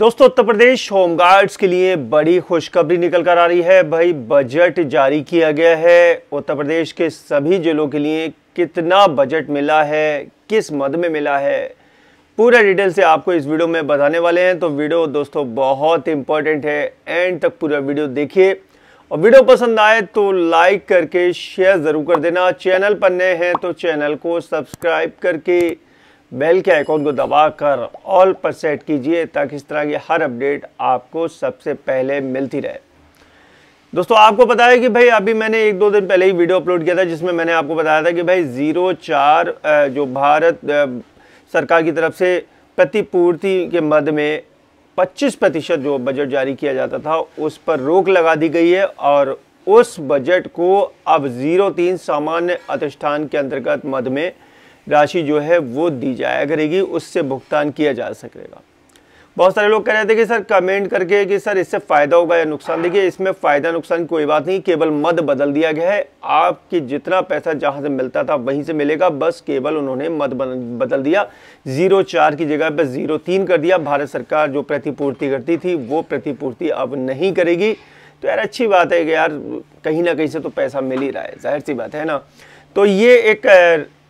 दोस्तों उत्तर प्रदेश होमगार्ड्स के लिए बड़ी खुशखबरी निकल कर आ रही है भाई बजट जारी किया गया है उत्तर प्रदेश के सभी जिलों के लिए कितना बजट मिला है किस मद में मिला है पूरा डिटेल से आपको इस वीडियो में बताने वाले हैं तो वीडियो दोस्तों बहुत इंपॉर्टेंट है एंड तक पूरा वीडियो देखिए और वीडियो पसंद आए तो लाइक करके शेयर ज़रूर कर देना चैनल पर नए हैं तो चैनल को सब्सक्राइब करके बेल के आइकॉन को दबाकर ऑल पर सेट कीजिए ताकि इस तरह की हर अपडेट आपको सबसे पहले मिलती रहे दोस्तों आपको पता है कि भाई अभी मैंने एक दो दिन पहले ही वीडियो अपलोड किया था जिसमें मैंने आपको बताया था कि भाई ज़ीरो चार जो भारत सरकार की तरफ से प्रतिपूर्ति के मद में 25 प्रतिशत जो बजट जारी किया जाता था उस पर रोक लगा दी गई है और उस बजट को अब जीरो तीन सामान्य अधिष्ठान के अंतर्गत मद में राशि जो है वो दी जाया करेगी उससे भुगतान किया जा सकेगा बहुत सारे लोग कह रहे थे कि सर कमेंट करके कि सर इससे फ़ायदा होगा या नुकसान देखिए इसमें फ़ायदा नुकसान कोई बात नहीं केवल मद बदल दिया गया है आपकी जितना पैसा जहाँ से मिलता था वहीं से मिलेगा बस केवल उन्होंने मद बदल दिया ज़ीरो चार की जगह पर ज़ीरो तीन कर दिया भारत सरकार जो प्रतिपूर्ति करती थी वो प्रतिपूर्ति अब नहीं करेगी तो यार अच्छी बात है कि यार कहीं ना कहीं से तो पैसा मिल ही रहा है जाहिर सी बात है ना तो ये एक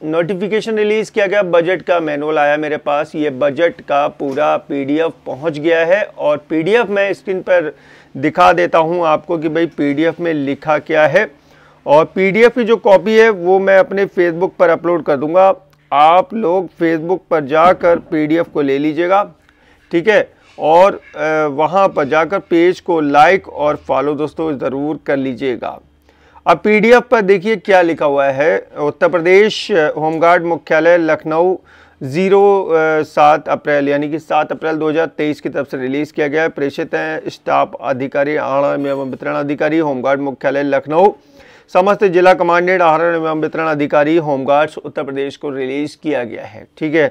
नोटिफिकेशन रिलीज़ किया गया बजट का मैनुअल आया मेरे पास ये बजट का पूरा पीडीएफ पहुंच गया है और पीडीएफ मैं स्क्रीन पर दिखा देता हूं आपको कि भाई पीडीएफ में लिखा क्या है और पीडीएफ की जो कॉपी है वो मैं अपने फेसबुक पर अपलोड कर दूंगा आप लोग फेसबुक पर जाकर पीडीएफ को ले लीजिएगा ठीक है और वहाँ पर जाकर पेज को लाइक और फॉलो दोस्तों ज़रूर कर लीजिएगा अब पीडीएफ पर देखिए क्या लिखा हुआ है उत्तर प्रदेश होमगार्ड मुख्यालय लखनऊ ज़ीरो सात अप्रैल यानी कि सात अप्रैल 2023 की तरफ से रिलीज़ किया गया है प्रेषित हैं स्टाफ अधिकारी आहरण एवं वितरण अधिकारी होमगार्ड मुख्यालय लखनऊ समस्त जिला कमांडेंट आहरण एवं वितरण अधिकारी होमगार्ड्स उत्तर प्रदेश को रिलीज़ किया गया है ठीक है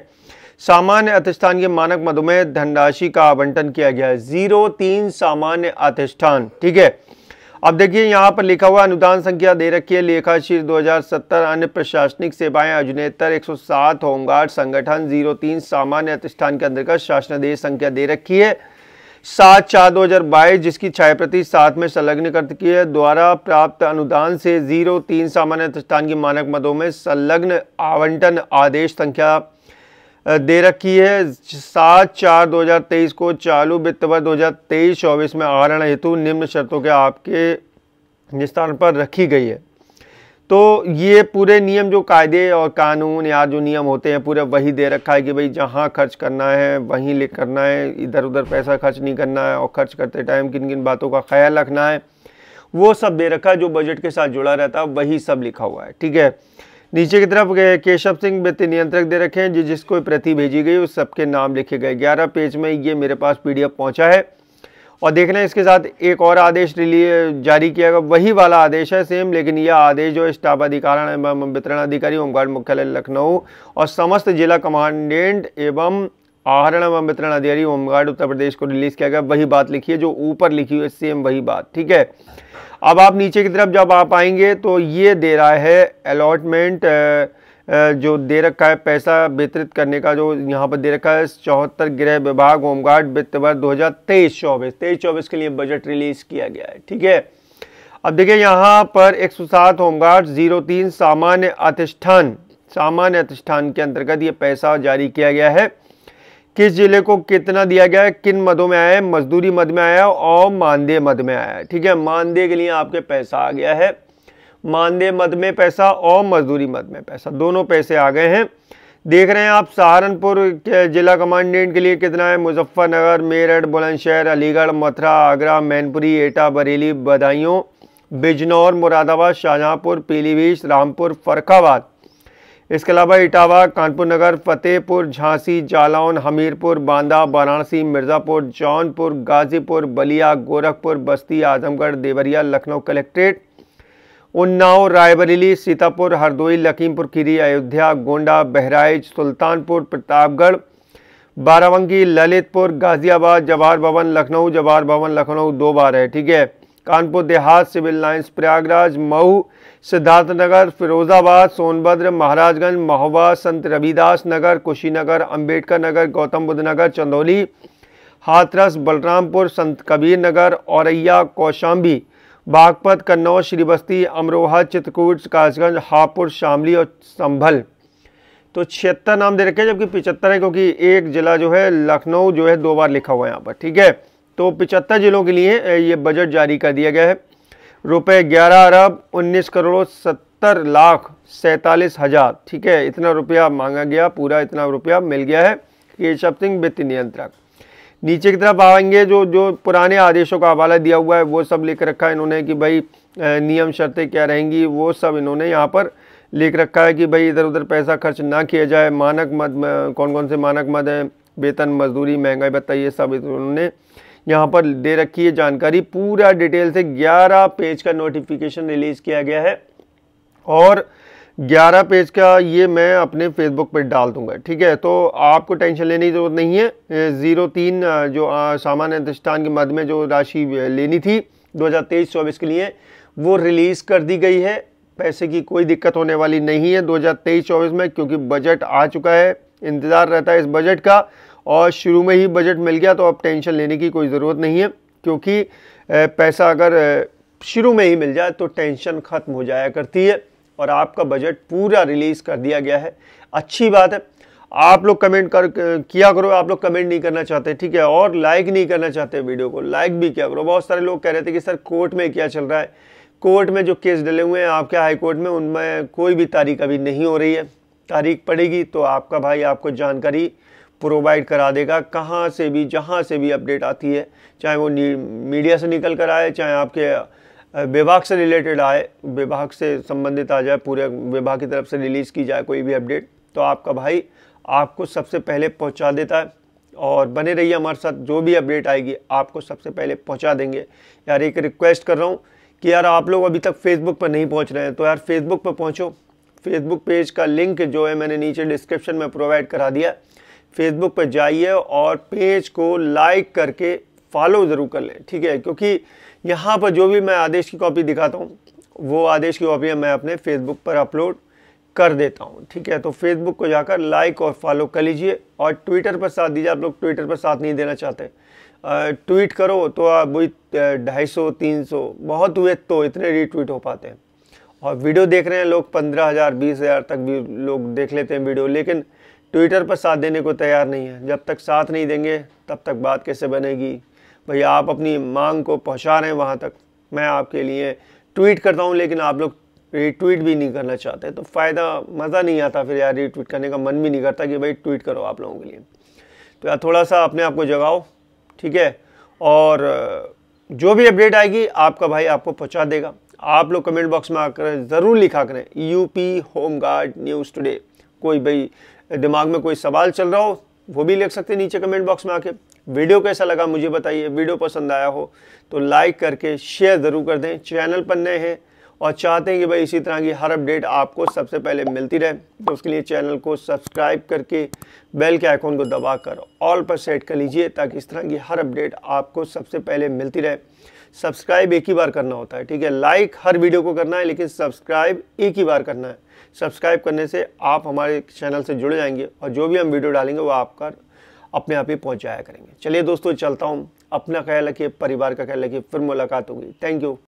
सामान्य अधिष्ठान के मानक मधुमेह धनराशि का आवंटन किया गया है जीरो तीन सामान्य अधिष्ठान ठीक है अब देखिए यहाँ पर लिखा हुआ अनुदान संख्या दे रखी है लेखा शीर्ष 2070 अन्य प्रशासनिक सेवाएं अजुनेतर 107 होमगार्ड संगठन जीरो तीन सामान्य प्रतिष्ठान के अंतर्गत शासनादेश संख्या दे रखी है सात चार दो हजार बाईस जिसकी छाय प्रति सात में संलग्न कर चुकी है द्वारा प्राप्त अनुदान से जीरो तीन सामान्य प्रतिष्ठान की मानक मदों में संलग्न आवंटन आदेश संख्या दे रखी है सात चार 2023 को चालू वित्त वर्ष दो हज़ार तेईस चौबीस में आरण हेतु निम्न शर्तों के आपके निस्तार पर रखी गई है तो ये पूरे नियम जो कायदे और कानून या जो नियम होते हैं पूरे वही दे रखा है कि भाई जहाँ खर्च करना है वहीं ले करना है इधर उधर पैसा खर्च नहीं करना है और खर्च करते टाइम किन किन बातों का ख्याल रखना है वो सब दे रखा है जो बजट के साथ जुड़ा रहता है वही सब लिखा हुआ है ठीक है नीचे की तरफ केशव सिंह वित्त नियंत्रक दे रखे हैं जो जिसको प्रति भेजी गई उस सबके नाम लिखे गए ग्यारह पेज में ये मेरे पास पीडीएफ पहुंचा है और देखना इसके साथ एक और आदेश जारी किया गया वही वाला आदेश है सेम लेकिन यह आदेश जो स्टाफ अधिकारण एवं वितरण अधिकारी होमगार्ड मुख्यालय लखनऊ और समस्त जिला कमांडेंट एवं आहरण एवं वितरण अधिकारी होमगार्ड उत्तर प्रदेश को रिलीज किया गया वही बात लिखी है जो ऊपर लिखी हुई सेम वही बात ठीक है अब आप नीचे की तरफ जब आप आएंगे तो ये दे रहा है अलॉटमेंट जो दे रखा है पैसा वितरित करने का जो यहाँ पर दे रखा है चौहत्तर गृह विभाग होमगार्ड वित्त वर्ष दो हज़ार तेईस चौबीस तेईस चौबीस के लिए बजट रिलीज किया गया है ठीक है अब देखिए यहाँ पर 107 होमगार्ड जीरो तीन सामान्य अधिष्ठान सामान्य अधिष्ठान के अंतर्गत ये पैसा जारी किया गया है किस जिले को कितना दिया गया है किन मदों में आया है मजदूरी मद में आया और मानदेय मद में आया है ठीक है मानदेय के लिए आपके पैसा आ गया है मानदेय मद में पैसा और मजदूरी मद में पैसा दोनों पैसे आ गए हैं देख रहे हैं आप सहारनपुर के जिला कमांडेंट के लिए कितना है मुजफ्फरनगर मेरठ बुलंदशहर अलीगढ़ मथुरा आगरा मैनपुरी एटा बरेली बदायूं बिजनौर मुरादाबाद शाहजहाँपुर पीलीभीत रामपुर फरखाबाद इसके अलावा इटावा कानपुर नगर फतेहपुर झांसी जालौन हमीरपुर बांदा वाराणसी मिर्ज़ापुर जौनपुर गाज़ीपुर बलिया गोरखपुर बस्ती आजमगढ़ देवरिया लखनऊ कलेक्ट्रेट उन्नाव रायबरेली सीतापुर हरदोई लखीमपुर खीरी अयोध्या गोंडा बहराइच सुल्तानपुर प्रतापगढ़ बाराबंकी ललितपुर गाज़ियाबाद जवाहर भवन लखनऊ जवाहर भवन लखनऊ दो बार है ठीक है कानपुर देहात सिविल लाइन्स प्रयागराज मऊ सिद्धार्थनगर फिरोजाबाद सोनभद्र महाराजगंज महोबा संत रविदास नगर कुशीनगर अंबेडकर नगर गौतम बुद्ध नगर चंदौली हाथरस बलरामपुर संत कबीर नगर औरैया कौशाम्बी बागपत कन्नौज श्रीबस्ती अमरोहा चित्रकूट कासगंज हापुड़ शामली और संभल तो छिहत्तर नाम दे रखे हैं जबकि पिचहत्तर है क्योंकि एक ज़िला जो है लखनऊ जो है दो बार लिखा हुआ है यहाँ पर ठीक है तो पिचहत्तर ज़िलों के लिए ये बजट जारी कर दिया गया है रुपये ग्यारह अरब उन्नीस करोड़ सत्तर लाख सैंतालीस हज़ार ठीक है इतना रुपया मांगा गया पूरा इतना रुपया मिल गया है ये सब सिंह वित्त नियंत्रक नीचे की तरफ आएंगे जो जो पुराने आदेशों का हवाला दिया हुआ है वो सब लिख रखा है इन्होंने कि भाई नियम शर्तें क्या रहेंगी वो सब इन्होंने यहाँ पर लिख रखा है कि भाई इधर उधर पैसा खर्च ना किया जाए मानक मद कौन कौन से मानक मद हैं वेतन मजदूरी महंगाई बताइए ये सब इन्होंने यहाँ पर दे रखी है जानकारी पूरा डिटेल से 11 पेज का नोटिफिकेशन रिलीज़ किया गया है और 11 पेज का ये मैं अपने फेसबुक पर डाल दूंगा ठीक है तो आपको टेंशन लेने की ज़रूरत नहीं है ज़ीरो तीन जो सामान्य अधिष्ठान के मध्य में जो राशि लेनी थी 2023 हज़ार के लिए वो रिलीज़ कर दी गई है पैसे की कोई दिक्कत होने वाली नहीं है दो हज़ार में क्योंकि बजट आ चुका है इंतज़ार रहता है इस बजट का और शुरू में ही बजट मिल गया तो अब टेंशन लेने की कोई ज़रूरत नहीं है क्योंकि पैसा अगर शुरू में ही मिल जाए तो टेंशन ख़त्म हो जाया करती है और आपका बजट पूरा रिलीज़ कर दिया गया है अच्छी बात है आप लोग कमेंट कर किया करो आप लोग कमेंट नहीं करना चाहते ठीक है और लाइक नहीं करना चाहते वीडियो को लाइक भी किया करो बहुत सारे लोग कह रहे थे कि सर कोर्ट में क्या चल रहा है कोर्ट में जो केस डले हुए हैं आपके हाई कोर्ट में उनमें कोई भी तारीख अभी नहीं हो रही है तारीख पड़ेगी तो आपका भाई आपको जानकारी प्रोवाइड करा देगा कहाँ से भी जहाँ से भी अपडेट आती है चाहे वो मीडिया से निकल कर आए चाहे आपके विभाग से रिलेटेड आए विभाग से संबंधित आ जाए पूरे विभाग की तरफ से रिलीज़ की जाए कोई भी अपडेट तो आपका भाई आपको सबसे पहले पहुंचा देता है और बने रहिए हमारे साथ जो भी अपडेट आएगी आपको सबसे पहले पहुंचा देंगे यार एक रिक्वेस्ट कर रहा हूँ कि यार आप लोग अभी तक फेसबुक पर नहीं पहुँच रहे हैं तो यार फेसबुक पर पहुँचो फेसबुक पेज का लिंक जो है मैंने नीचे डिस्क्रिप्शन में प्रोवाइड करा दिया फेसबुक पर जाइए और पेज को लाइक करके फॉलो ज़रूर कर लें ठीक है क्योंकि यहाँ पर जो भी मैं आदेश की कॉपी दिखाता हूँ वो आदेश की कॉपियाँ मैं अपने फेसबुक पर अपलोड कर देता हूँ ठीक है तो फेसबुक को जाकर लाइक और फॉलो कर लीजिए और ट्विटर पर साथ दीजिए आप लोग ट्विटर पर साथ नहीं देना चाहते ट्वीट करो तो आप वही ढाई सौ तीन सौ बहुत हुए तो इतने रीट्वीट हो पाते हैं और वीडियो देख रहे हैं लोग पंद्रह हज़ार बीस हज़ार तक भी लोग देख लेते हैं वीडियो लेकिन ट्विटर पर साथ देने को तैयार नहीं है जब तक साथ नहीं देंगे तब तक बात कैसे बनेगी भाई आप अपनी मांग को पहुंचा रहे हैं वहाँ तक मैं आपके लिए ट्वीट करता हूँ लेकिन आप लोग रीट्वीट भी नहीं करना चाहते तो फ़ायदा मज़ा नहीं आता फिर यार रीट्वीट करने का मन भी नहीं करता कि भाई ट्वीट करो आप लोगों के लिए तो यार थोड़ा सा अपने आप को जगाओ ठीक है और जो भी अपडेट आएगी आपका भाई आपको पहुँचा देगा आप लोग कमेंट बॉक्स में आकर ज़रूर लिखा करें UP home guard news today कोई भाई दिमाग में कोई सवाल चल रहा हो वो भी लिख सकते हैं नीचे कमेंट बॉक्स में आके वीडियो कैसा लगा मुझे बताइए वीडियो पसंद आया हो तो लाइक करके शेयर ज़रूर कर दें चैनल पर नए हैं और चाहते हैं कि भाई इसी तरह की हर अपडेट आपको सबसे पहले मिलती रहे तो उसके लिए चैनल को सब्सक्राइब करके बेल के आइकॉन को दबाकर ऑल पर सेट कर लीजिए ताकि इस तरह की हर अपडेट आपको सबसे पहले मिलती रहे सब्सक्राइब एक ही बार करना होता है ठीक है लाइक हर वीडियो को करना है लेकिन सब्सक्राइब एक ही बार करना है सब्सक्राइब करने से आप हमारे चैनल से जुड़ जाएंगे और जो भी हम वीडियो डालेंगे वो आपका अपने आप ही पहुँचाया करेंगे चलिए दोस्तों चलता हूँ अपना ख्याल रखिए परिवार का ख्याल रखिए फिर मुलाकात होगी थैंक यू